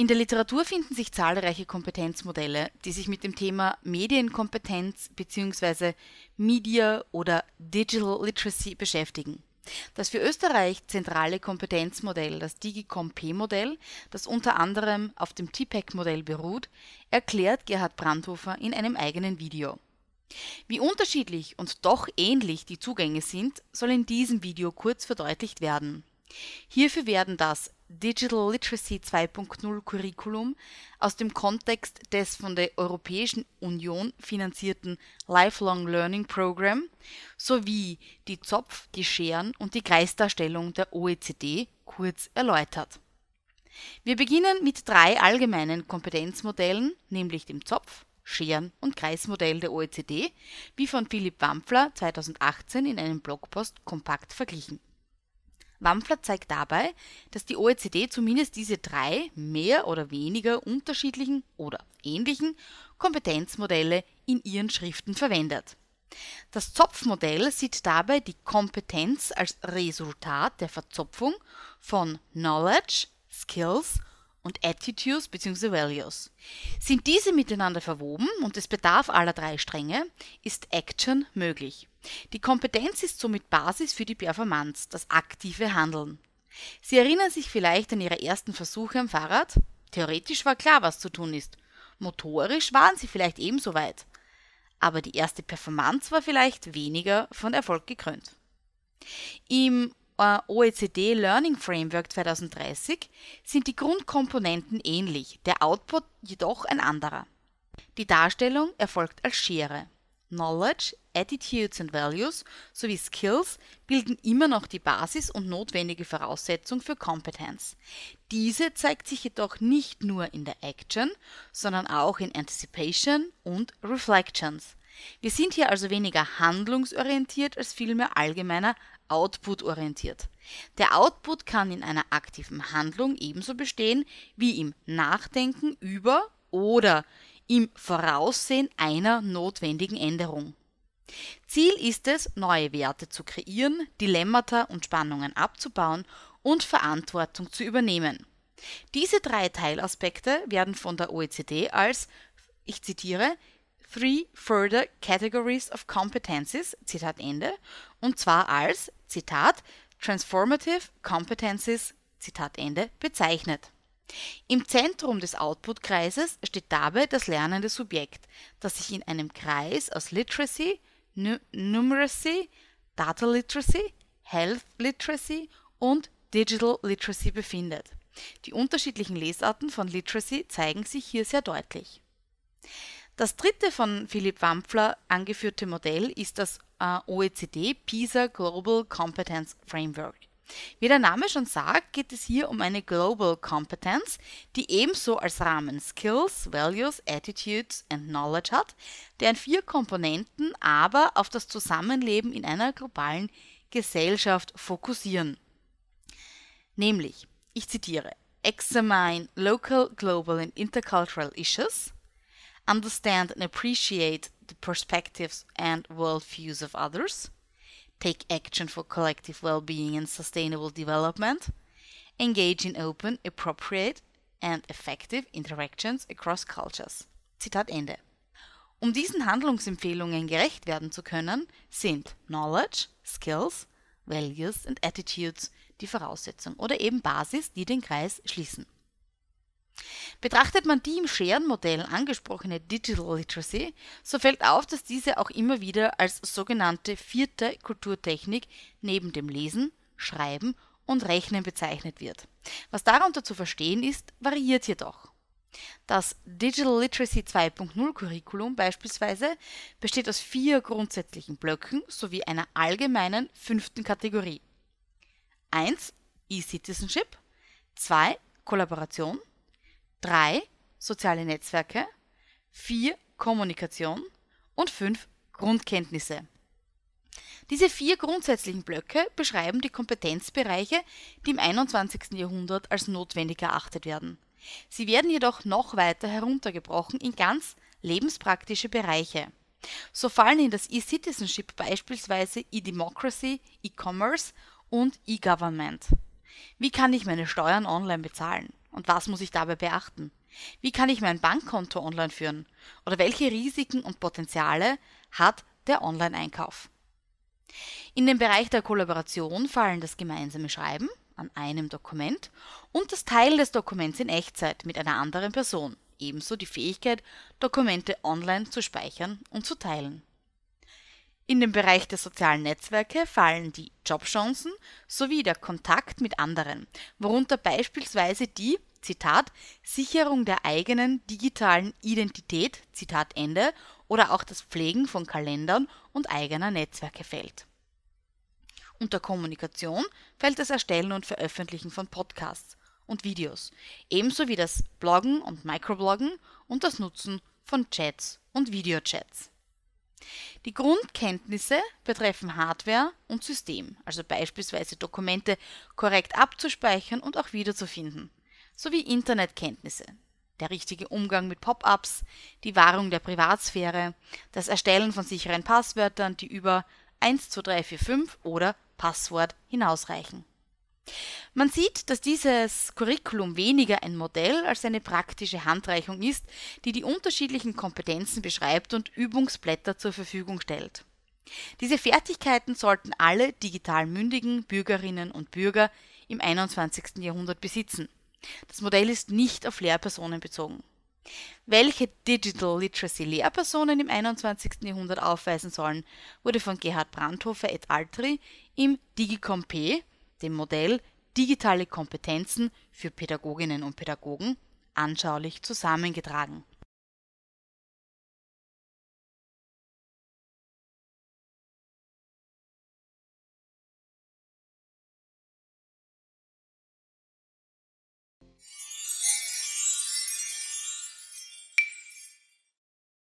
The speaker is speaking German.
In der Literatur finden sich zahlreiche Kompetenzmodelle, die sich mit dem Thema Medienkompetenz bzw. Media oder Digital Literacy beschäftigen. Das für Österreich zentrale Kompetenzmodell, das digicom p modell das unter anderem auf dem TPEC-Modell beruht, erklärt Gerhard Brandhofer in einem eigenen Video. Wie unterschiedlich und doch ähnlich die Zugänge sind, soll in diesem Video kurz verdeutlicht werden. Hierfür werden das Digital Literacy 2.0 Curriculum aus dem Kontext des von der Europäischen Union finanzierten Lifelong Learning Program sowie die Zopf, die Scheren und die Kreisdarstellung der OECD kurz erläutert. Wir beginnen mit drei allgemeinen Kompetenzmodellen, nämlich dem Zopf, Scheren- und Kreismodell der OECD, wie von Philipp Wampfler 2018 in einem Blogpost kompakt verglichen. Wampfler zeigt dabei, dass die OECD zumindest diese drei mehr oder weniger unterschiedlichen oder ähnlichen Kompetenzmodelle in ihren Schriften verwendet. Das Zopfmodell sieht dabei die Kompetenz als Resultat der Verzopfung von Knowledge, Skills und und Attitudes bzw. Values. Sind diese miteinander verwoben und es bedarf aller drei Stränge, ist Action möglich. Die Kompetenz ist somit Basis für die Performance, das aktive Handeln. Sie erinnern sich vielleicht an Ihre ersten Versuche am Fahrrad? Theoretisch war klar, was zu tun ist. Motorisch waren Sie vielleicht ebenso weit. Aber die erste Performance war vielleicht weniger von Erfolg gekrönt. Im äh, OECD Learning Framework 2030 sind die Grundkomponenten ähnlich, der Output jedoch ein anderer. Die Darstellung erfolgt als Schere. Knowledge, Attitudes and Values sowie Skills bilden immer noch die Basis und notwendige Voraussetzung für Kompetenz. Diese zeigt sich jedoch nicht nur in der Action, sondern auch in Anticipation und Reflections. Wir sind hier also weniger handlungsorientiert als vielmehr allgemeiner output-orientiert. Der Output kann in einer aktiven Handlung ebenso bestehen wie im Nachdenken über oder im Voraussehen einer notwendigen Änderung. Ziel ist es, neue Werte zu kreieren, Dilemmata und Spannungen abzubauen und Verantwortung zu übernehmen. Diese drei Teilaspekte werden von der OECD als, ich zitiere, Three Further Categories of Competencies, Zitat Ende, und zwar als, Zitat, Transformative Competencies, Zitat Ende, bezeichnet. Im Zentrum des Output-Kreises steht dabei das lernende Subjekt, das sich in einem Kreis aus Literacy, Numeracy, Data Literacy, Health Literacy und Digital Literacy befindet. Die unterschiedlichen Lesarten von Literacy zeigen sich hier sehr deutlich. Das dritte von Philipp Wampfler angeführte Modell ist das äh, OECD PISA Global Competence Framework. Wie der Name schon sagt, geht es hier um eine Global Competence, die ebenso als Rahmen Skills, Values, Attitudes and Knowledge hat, deren vier Komponenten aber auf das Zusammenleben in einer globalen Gesellschaft fokussieren. Nämlich, ich zitiere, Examine local, global and intercultural issues – understand and appreciate the perspectives and worldviews of others, take action for collective well being and sustainable development, engage in open, appropriate and effective interactions across cultures. Zitat Ende. Um diesen Handlungsempfehlungen gerecht werden zu können, sind Knowledge, Skills, Values and Attitudes die Voraussetzung oder eben Basis, die den Kreis schließen. Betrachtet man die im Scherenmodell angesprochene Digital Literacy, so fällt auf, dass diese auch immer wieder als sogenannte vierte Kulturtechnik neben dem Lesen, Schreiben und Rechnen bezeichnet wird. Was darunter zu verstehen ist, variiert jedoch. Das Digital Literacy 2.0 Curriculum beispielsweise besteht aus vier grundsätzlichen Blöcken sowie einer allgemeinen fünften Kategorie. 1. E-Citizenship 2. Kollaboration 3. Soziale Netzwerke. 4. Kommunikation. Und 5. Grundkenntnisse. Diese vier grundsätzlichen Blöcke beschreiben die Kompetenzbereiche, die im 21. Jahrhundert als notwendig erachtet werden. Sie werden jedoch noch weiter heruntergebrochen in ganz lebenspraktische Bereiche. So fallen in das E-Citizenship beispielsweise E-Democracy, E-Commerce und E-Government. Wie kann ich meine Steuern online bezahlen? Und was muss ich dabei beachten? Wie kann ich mein Bankkonto online führen? Oder welche Risiken und Potenziale hat der Online-Einkauf? In den Bereich der Kollaboration fallen das gemeinsame Schreiben an einem Dokument und das Teilen des Dokuments in Echtzeit mit einer anderen Person, ebenso die Fähigkeit, Dokumente online zu speichern und zu teilen. In den Bereich der sozialen Netzwerke fallen die Jobchancen sowie der Kontakt mit anderen, worunter beispielsweise die Zitat, Sicherung der eigenen digitalen Identität, Zitat Ende, oder auch das Pflegen von Kalendern und eigener Netzwerke fällt. Unter Kommunikation fällt das Erstellen und Veröffentlichen von Podcasts und Videos, ebenso wie das Bloggen und Microbloggen und das Nutzen von Chats und Videochats. Die Grundkenntnisse betreffen Hardware und System, also beispielsweise Dokumente korrekt abzuspeichern und auch wiederzufinden, sowie Internetkenntnisse, der richtige Umgang mit Pop-ups, die Wahrung der Privatsphäre, das Erstellen von sicheren Passwörtern, die über 12345 oder Passwort hinausreichen. Man sieht, dass dieses Curriculum weniger ein Modell als eine praktische Handreichung ist, die die unterschiedlichen Kompetenzen beschreibt und Übungsblätter zur Verfügung stellt. Diese Fertigkeiten sollten alle digital mündigen Bürgerinnen und Bürger im 21. Jahrhundert besitzen. Das Modell ist nicht auf Lehrpersonen bezogen. Welche Digital Literacy Lehrpersonen im 21. Jahrhundert aufweisen sollen, wurde von Gerhard Brandhofer et al. im Digicom P, dem Modell digitale Kompetenzen für Pädagoginnen und Pädagogen anschaulich zusammengetragen